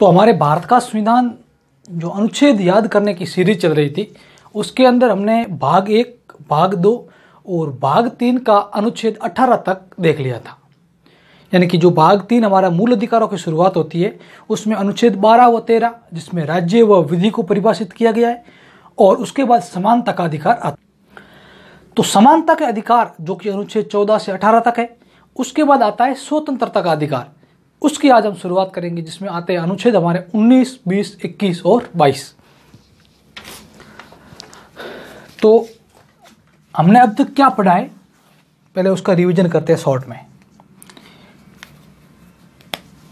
तो हमारे भारत का संविधान जो अनुच्छेद याद करने की सीरीज चल रही थी उसके अंदर हमने भाग एक भाग दो और भाग तीन का अनुच्छेद अठारह तक देख लिया था यानी कि जो भाग तीन हमारा मूल अधिकारों की शुरुआत होती है उसमें अनुच्छेद बारह व तेरह जिसमें राज्य व विधि को परिभाषित किया गया है और उसके बाद समानता का अधिकार आता तो समानता के अधिकार जो कि अनुच्छेद चौदह से अठारह तक है उसके बाद आता है स्वतंत्रता का अधिकार उसकी आज हम शुरुआत करेंगे जिसमें आते हैं अनुच्छेद हमारे 19, 20, 21 और 22। तो हमने अब तक क्या पढ़ा है पहले उसका रिवीजन करते हैं शॉर्ट में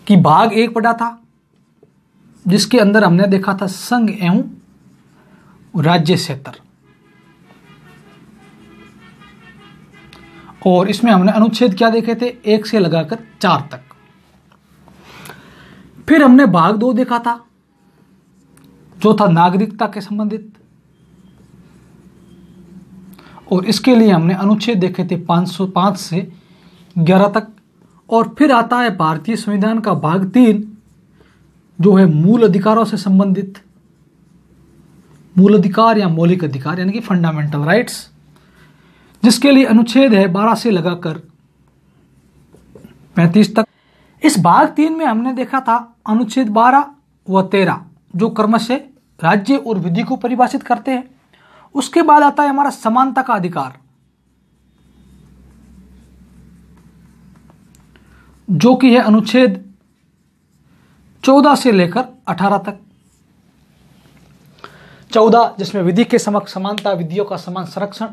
कि भाग एक पढ़ा था जिसके अंदर हमने देखा था संघ एवं राज्य क्षेत्र और इसमें हमने अनुच्छेद क्या देखे थे एक से लगाकर चार तक फिर हमने भाग दो देखा था जो था नागरिकता के संबंधित और इसके लिए हमने अनुच्छेद देखे थे 505 से 11 तक और फिर आता है भारतीय संविधान का भाग तीन जो है मूल अधिकारों से संबंधित मूल अधिकार या मौलिक अधिकार यानी कि फंडामेंटल राइट्स जिसके लिए अनुच्छेद है 12 से लगाकर 35 तक इस भाग तीन में हमने देखा था अनुच्छेद 12 व 13 जो कर्मश राज्य और विधि को परिभाषित करते हैं उसके बाद आता है हमारा समानता का अधिकार जो कि है अनुच्छेद 14 से लेकर 18 तक 14 जिसमें विधि के समक्ष समानता विधियों का समान संरक्षण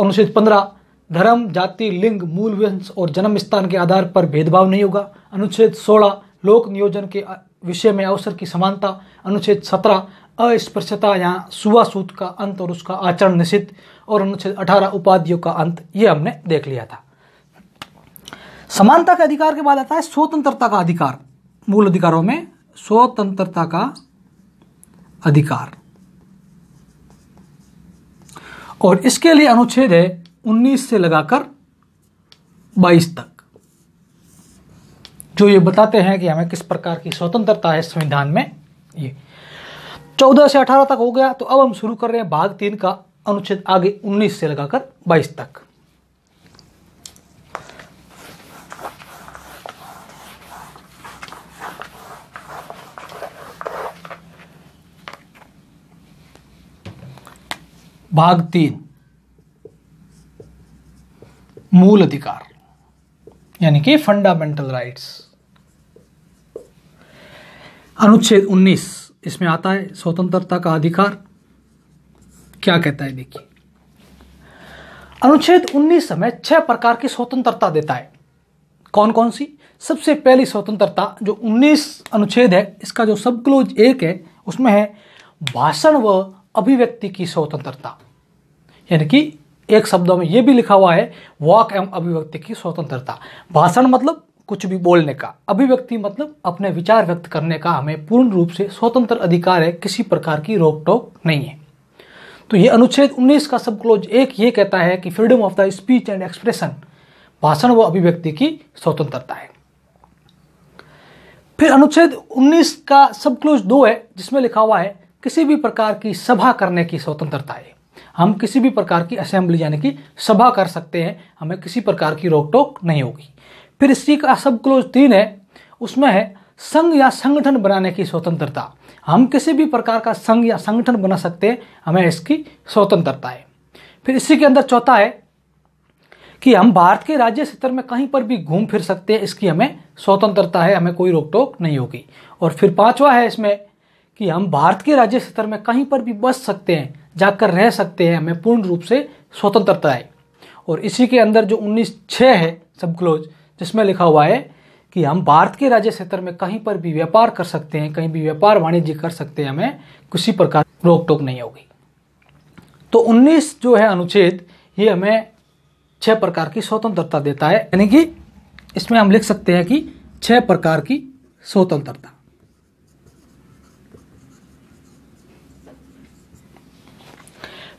अनुच्छेद 15 धर्म जाति लिंग मूल वंश और जन्म स्थान के आधार पर भेदभाव नहीं होगा अनुच्छेद सोलह लोक नियोजन के विषय में अवसर की समानता अनुच्छेद सत्रह अस्पृश्यता या सुवासूत का अंत और उसका आचरण निषिद्ध और अनुच्छेद अठारह उपाधियों का अंत ये हमने देख लिया था समानता के अधिकार के बाद आता है स्वतंत्रता का अधिकार मूल अधिकारों में स्वतंत्रता का अधिकार और इसके लिए अनुच्छेद है 19 से लगाकर 22 तक जो ये बताते हैं कि हमें किस प्रकार की स्वतंत्रता है संविधान में ये चौदह से अठारह तक हो गया तो अब हम शुरू कर रहे हैं भाग तीन का अनुच्छेद आगे उन्नीस से लगाकर बाईस तक भाग तीन मूल अधिकार यानी कि फंडामेंटल राइट्स अनुच्छेद 19 इसमें आता है स्वतंत्रता का अधिकार क्या कहता है देखिए अनुच्छेद 19 हमें छह प्रकार की स्वतंत्रता देता है कौन कौन सी सबसे पहली स्वतंत्रता जो 19 अनुच्छेद है इसका जो सब क्लोज एक है उसमें है भाषण व अभिव्यक्ति की स्वतंत्रता यानी कि एक शब्दों में यह भी लिखा हुआ है वाक एवं अभिव्यक्ति की स्वतंत्रता भाषण मतलब कुछ भी बोलने का अभिव्यक्ति मतलब अपने विचार व्यक्त करने का हमें पूर्ण रूप से स्वतंत्र अधिकार है किसी प्रकार की रोक टोक नहीं है तो ये अनुच्छेद 19 का सब क्लोज एक ये कहता है कि freedom of the speech and expression भाषण व अभिव्यक्ति की स्वतंत्रता है फिर अनुच्छेद 19 का सब क्लोज दो है जिसमें लिखा हुआ है किसी भी प्रकार की सभा करने की स्वतंत्रता है हम किसी भी प्रकार की असेंबली यानी कि सभा कर सकते हैं हमें किसी प्रकार की रोक टोक नहीं होगी फिर इसी का सब क्लोज तीन है उसमें है संघ या संगठन बनाने की स्वतंत्रता हम किसी भी प्रकार का संघ या संगठन बना सकते हैं हमें इसकी स्वतंत्रता है फिर इसी के अंदर चौथा है कि हम भारत के राज्य क्षेत्र में कहीं पर भी घूम फिर सकते हैं इसकी हमें स्वतंत्रता है हमें कोई रोक टोक नहीं होगी और फिर पांचवा है इसमें कि हम भारत के राज्य क्षेत्र में कहीं पर भी बस सकते हैं जाकर रह सकते हैं हमें पूर्ण रूप से स्वतंत्रता है और इसी के अंदर जो उन्नीस छः है सब क्लोज जिसमें लिखा हुआ है कि हम भारत के राज्य क्षेत्र में कहीं पर भी व्यापार कर सकते हैं कहीं भी व्यापार वाणिज्य कर सकते हैं हमें किसी प्रकार रोक टोक नहीं होगी तो 19 जो है अनुच्छेद ये हमें छह प्रकार की स्वतंत्रता देता है यानी कि इसमें हम लिख सकते हैं कि छह प्रकार की स्वतंत्रता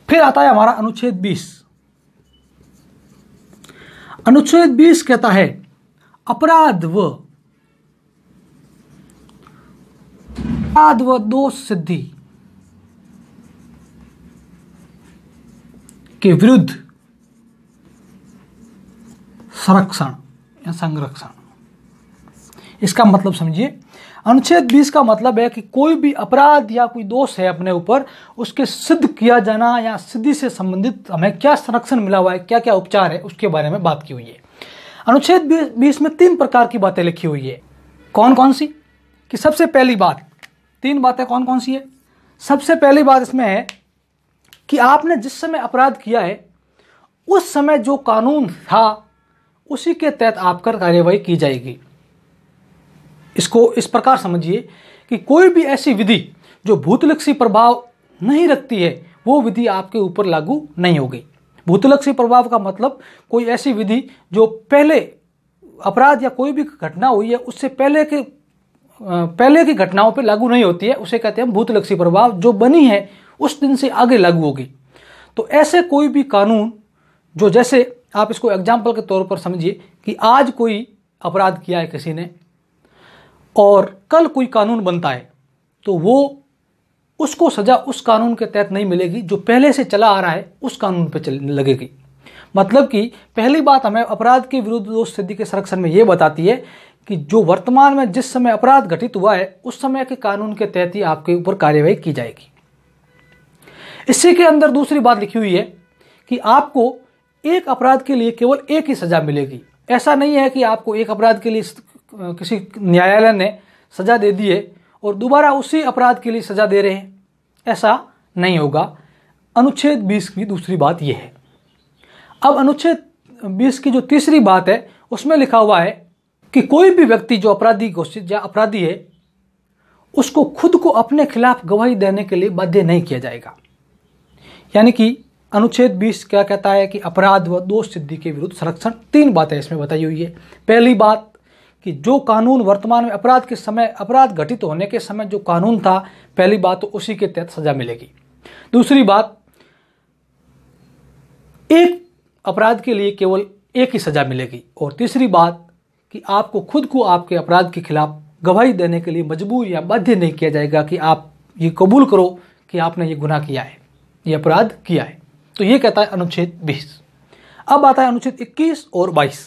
फिर आता है हमारा अनुच्छेद 20 अनुच्छेद 20 कहता है अपराध व अपराध व दोष सिद्धि के विरुद्ध संरक्षण या संरक्षण इसका मतलब समझिए अनुच्छेद 20 का मतलब है कि कोई भी अपराध या कोई दोष है अपने ऊपर उसके सिद्ध किया जाना या सिद्धि से संबंधित हमें क्या संरक्षण मिला हुआ है क्या क्या उपचार है उसके बारे में बात की हुई है अनुच्छेद बीस में तीन प्रकार की बातें लिखी हुई है कौन कौन सी कि सबसे पहली बात तीन बातें कौन कौन सी है सबसे पहली बात इसमें है कि आपने जिस समय अपराध किया है उस समय जो कानून था उसी के तहत आप कार्यवाही की जाएगी इसको इस प्रकार समझिए कि कोई भी ऐसी विधि जो भूतलक्षी प्रभाव नहीं रखती है वो विधि आपके ऊपर लागू नहीं होगी भूतलक्षी प्रभाव का मतलब कोई ऐसी विधि जो पहले अपराध या कोई भी घटना हुई है उससे पहले के पहले की घटनाओं पर लागू नहीं होती है उसे कहते हैं भूतलक्षी प्रभाव जो बनी है उस दिन से आगे लागू होगी तो ऐसे कोई भी कानून जो जैसे आप इसको एग्जाम्पल के तौर पर समझिए कि आज कोई अपराध किया है किसी ने और कल कोई कानून बनता है तो वो उसको सज़ा उस कानून के तहत नहीं मिलेगी जो पहले से चला आ रहा है उस कानून पर लगेगी मतलब कि पहली बात हमें अपराध के विरुद्ध दोष सिद्धि के संरक्षण में यह बताती है कि जो वर्तमान में जिस समय अपराध घटित हुआ है उस समय के कानून के तहत ही आपके ऊपर कार्यवाही की जाएगी इसी के अंदर दूसरी बात लिखी हुई है कि आपको एक अपराध के लिए केवल एक ही सज़ा मिलेगी ऐसा नहीं है कि आपको एक अपराध के लिए किसी न्यायालय ने सज़ा दे दी है और दोबारा उसी अपराध के लिए सजा दे रहे हैं ऐसा नहीं होगा अनुच्छेद बीस की दूसरी बात यह है अब अनुच्छेद बीस की जो तीसरी बात है उसमें लिखा हुआ है कि कोई भी व्यक्ति जो अपराधी घोषित या अपराधी है उसको खुद को अपने खिलाफ गवाही देने के लिए बाध्य नहीं किया जाएगा यानी कि अनुच्छेद 20 क्या कहता है कि अपराध व दोष सिद्धि के विरुद्ध संरक्षण तीन बातें इसमें बताई हुई है पहली बात कि जो कानून वर्तमान में अपराध के समय अपराध घटित होने के समय जो कानून था पहली बात तो उसी के तहत सज़ा मिलेगी दूसरी बात एक अपराध के लिए केवल एक ही सज़ा मिलेगी और तीसरी बात कि आपको खुद को आपके अपराध के खिलाफ गवाही देने के लिए मजबूर या बाध्य नहीं किया जाएगा कि आप ये कबूल करो कि आपने ये गुनाह किया है ये अपराध किया है तो ये कहता है अनुच्छेद बीस अब आता है अनुच्छेद इक्कीस और बाईस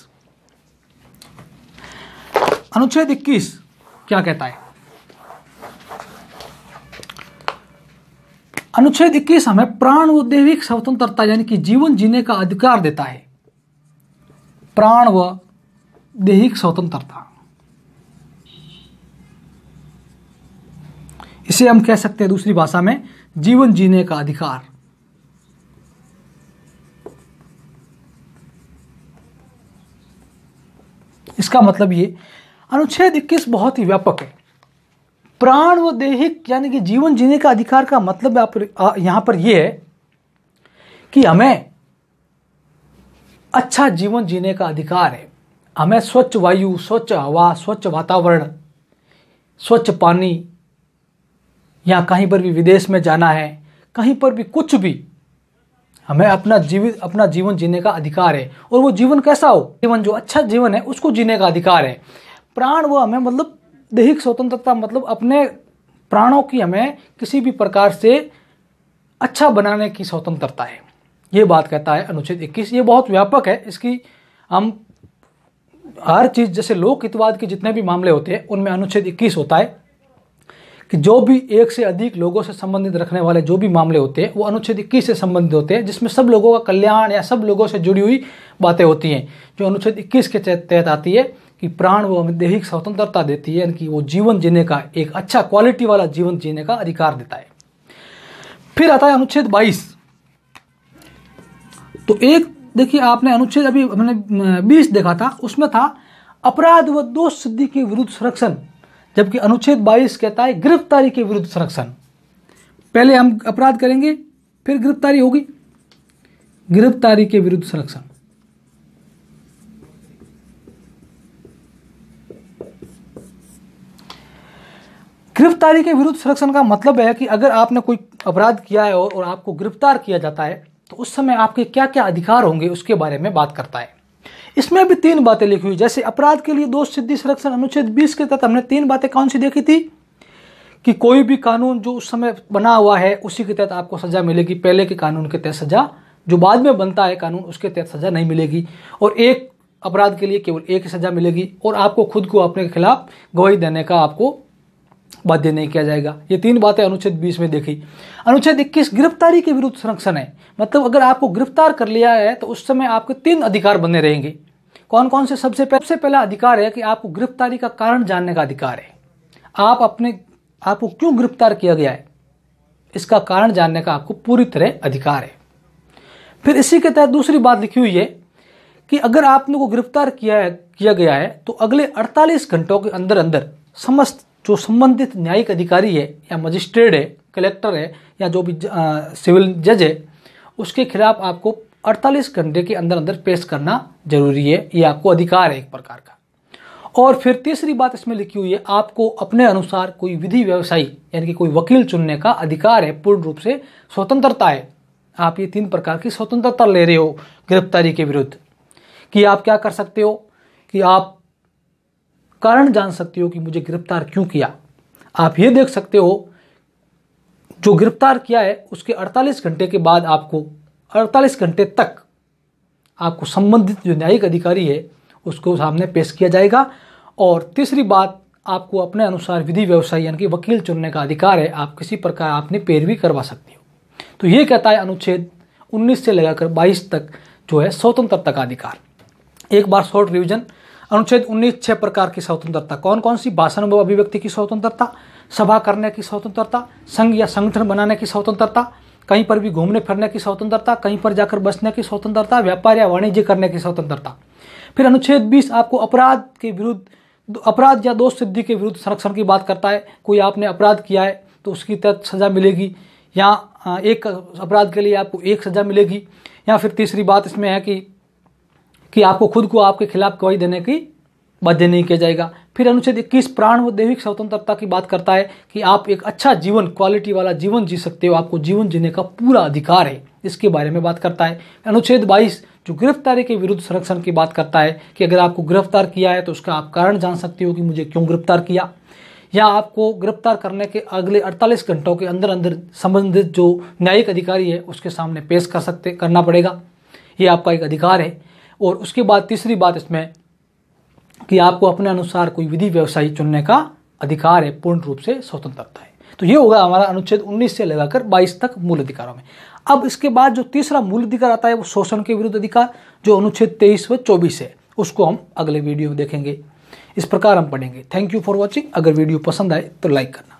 अनुच्छेद 21 क्या कहता है अनुच्छेद 21 हमें प्राण व दैविक स्वतंत्रता यानी कि जीवन जीने का अधिकार देता है प्राण व देहिक स्वतंत्रता इसे हम कह सकते हैं दूसरी भाषा में जीवन जीने का अधिकार इसका मतलब ये अनुच्छेद इक्कीस बहुत ही व्यापक है प्राण व देहिक यानी कि जीवन जीने का अधिकार का मतलब आप यहां पर यह है कि हमें अच्छा जीवन जीने का अधिकार है हमें स्वच्छ वायु स्वच्छ हवा स्वच्छ वातावरण स्वच्छ पानी या कहीं पर भी विदेश में जाना है कहीं पर भी कुछ भी हमें अपना जीवित अपना जीवन जीने का अधिकार है और वो जीवन कैसा हो जीवन जो अच्छा जीवन है उसको जीने का अधिकार है प्राण वो हमें मतलब दैहिक स्वतंत्रता मतलब अपने प्राणों की हमें किसी भी प्रकार से अच्छा बनाने की स्वतंत्रता है ये बात कहता है अनुच्छेद 21 ये बहुत व्यापक है इसकी हम हर चीज़ जैसे लोक हितवाद के जितने भी मामले होते हैं उनमें अनुच्छेद 21 होता है कि जो भी एक से अधिक लोगों से संबंधित रखने वाले जो भी मामले होते हैं वो अनुच्छेद इक्कीस से संबंधित होते हैं जिसमें सब लोगों का कल्याण या सब लोगों से जुड़ी हुई बातें होती हैं जो अनुच्छेद इक्कीस के तहत आती है कि प्राण वो हमें दैहिक स्वतंत्रता देती है यानी कि वो जीवन जीने का एक अच्छा क्वालिटी वाला जीवन जीने का अधिकार देता है फिर आता है अनुच्छेद 22 तो एक देखिए आपने अनुच्छेद अभी हमने 20 देखा था उसमें था अपराध व दोष सिद्धि के विरुद्ध संरक्षण जबकि अनुच्छेद 22 कहता है गिरफ्तारी के विरुद्ध संरक्षण पहले हम अपराध करेंगे फिर गिरफ्तारी होगी गिरफ्तारी के विरुद्ध संरक्षण गिरफ्तारी के विरुद्ध संरक्षण का मतलब है कि अगर आपने कोई अपराध किया है और आपको गिरफ्तार किया जाता है तो उस समय आपके क्या क्या अधिकार होंगे उसके बारे में बात करता है इसमें भी तीन बातें लिखी हुई जैसे अपराध के लिए दोष सिद्धि संरक्षण अनुच्छेद बीस के तहत हमने तीन बातें कौन सी देखी थी कि कोई भी कानून जो उस समय बना हुआ है उसी के तहत आपको सज़ा मिलेगी पहले के कानून के तहत सज़ा जो बाद में बनता है कानून उसके तहत सज़ा नहीं मिलेगी और एक अपराध के लिए केवल एक ही सज़ा मिलेगी और आपको खुद को अपने खिलाफ गवाही देने का आपको बाध्य नहीं किया जाएगा ये तीन बातें अनुच्छेद 20 में देखी अनुच्छेद 21 गिरफ्तारी के विरुद्ध संरक्षण है मतलब अगर आपको गिरफ्तार कर लिया है तो उस समय आपके तीन अधिकार बने रहेंगे कौन कौन से सबसे सबसे पहला अधिकार है कि आपको गिरफ्तारी का कारण जानने का अधिकार है आप अपने आपको क्यों गिरफ्तार किया गया है इसका कारण जानने का आपको पूरी तरह अधिकार है फिर इसी के तहत दूसरी बात लिखी हुई है कि अगर आपने को गिरफ्तार किया किया गया है तो अगले 48 घंटों के अंदर अंदर समस्त जो संबंधित न्यायिक अधिकारी है या मजिस्ट्रेट है कलेक्टर है या जो भी सिविल जज है उसके खिलाफ आपको 48 घंटे के अंदर अंदर पेश करना जरूरी है ये आपको अधिकार है एक प्रकार का और फिर तीसरी बात इसमें लिखी हुई है आपको अपने अनुसार कोई विधि व्यवसायी यानी कि कोई वकील चुनने का अधिकार है पूर्ण रूप से स्वतंत्रता है आप ये तीन प्रकार की स्वतंत्रता ले रहे हो गिरफ्तारी के विरुद्ध कि आप क्या कर सकते हो कि आप कारण जान सकते हो कि मुझे गिरफ्तार क्यों किया आप ये देख सकते हो जो गिरफ्तार किया है उसके 48 घंटे के बाद आपको 48 घंटे तक आपको संबंधित जो न्यायिक अधिकारी है उसको सामने पेश किया जाएगा और तीसरी बात आपको अपने अनुसार विधि व्यवसाय यानी कि वकील चुनने का अधिकार है आप किसी प्रकार आपने पैरवी करवा सकती हो तो ये कहता है अनुच्छेद 19 से लगाकर 22 तक जो है स्वतंत्रता का अधिकार एक बार शॉर्ट रिविजन अनुच्छेद उन्नीस छह प्रकार की स्वतंत्रता कौन कौन सी भाषण व अभिव्यक्ति की स्वतंत्रता सभा करने की स्वतंत्रता संघ या संगठन बनाने की स्वतंत्रता कहीं पर भी घूमने फिरने की स्वतंत्रता कहीं पर जाकर बसने की स्वतंत्रता व्यापार या वाणिज्य करने की स्वतंत्रता फिर अनुच्छेद 20 आपको अपराध के विरुद्ध अपराध या दोष सिद्धि के विरुद्ध संरक्षण की बात करता है कोई आपने अपराध किया है तो उसकी तहत सज़ा मिलेगी या एक अपराध के लिए आपको एक सज़ा मिलेगी या फिर तीसरी बात इसमें है कि कि आपको खुद को आपके खिलाफ गवाही देने की बाध्य नहीं किया जाएगा फिर अनुच्छेद इक्कीस प्राण व दैविक स्वतंत्रता की बात करता है कि आप एक अच्छा जीवन क्वालिटी वाला जीवन जी सकते हो आपको जीवन जीने का पूरा अधिकार है इसके बारे में बात करता है अनुच्छेद बाईस जो गिरफ्तारी के विरुद्ध संरक्षण की बात करता है कि अगर आपको गिरफ्तार किया है तो उसका आप कारण जान सकते हो कि मुझे क्यों गिरफ्तार किया या आपको गिरफ्तार करने के अगले 48 घंटों के अंदर अंदर संबंधित जो न्यायिक अधिकारी है उसके सामने पेश कर सकते करना पड़ेगा ये आपका एक अधिकार है और उसके बाद तीसरी बात इसमें कि आपको अपने अनुसार कोई विधि व्यवसाय चुनने का अधिकार है पूर्ण रूप से स्वतंत्रता है तो ये होगा हमारा अनुच्छेद 19 से लगाकर 22 तक मूल अधिकारों में अब इसके बाद जो तीसरा मूल अधिकार आता है वो शोषण के विरुद्ध अधिकार जो अनुच्छेद तेईस व चौबीस है उसको हम अगले वीडियो में देखेंगे इस प्रकार हम पढ़ेंगे थैंक यू फॉर वॉचिंग अगर वीडियो पसंद आए तो लाइक करना